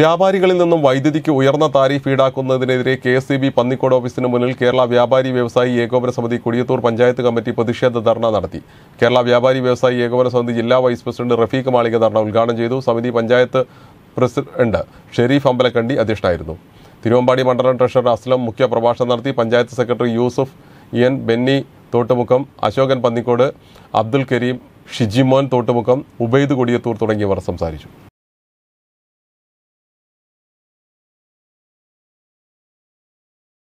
വ്യാപാരികളിൽ നിന്നും വൈദ്യുതിക്ക് ഉയർന്ന താരിഫ് ഈടാക്കുന്നതിനെതിരെ K S C B Pannikode ഓഫീസിന് മുന്നിൽ കേരള വ്യാപാരി വ്യവസായി ഏകോപന സമിതി കുടിയത്തൂർ പഞ്ചായത്ത് കമ്മിറ്റി പ്രതിഷേധ ധർണ നടത്തി കേരള വ്യാപാരി വ്യവസായി ഏകോപന സമിതി ജില്ലാ വൈസ് പ്രസിഡന്റ് റഫീഖ് മാളിക ധർണ ഉദ്ഘാടനം ചെയ്തു സമിതി പഞ്ചായത്ത് പ്രസിഡന്റ് ഷെരീഫ് അമ്പലക്കണ്ടി അധ്യക്ഷനായിരുന്നു തിരുവമ്പാടി മണ്ഡലം ട്രഷറർ അസ്ലം മുഖ്യ പ്രഭാഷണം നടത്തി പഞ്ചായത്ത് സെക്രട്ടറി യൂസുഫ് എൻ ബെന്നി തോട്ടുമുഖം അശോകൻ പന്നിക്കോട് അബ്ദുൽ കരീം ഷിജിമോൻ തോട്ടുമുഖം ഉബൈദ് കൊടിയത്തൂർ തുടങ്ങിയവർ സംസാരിച്ചു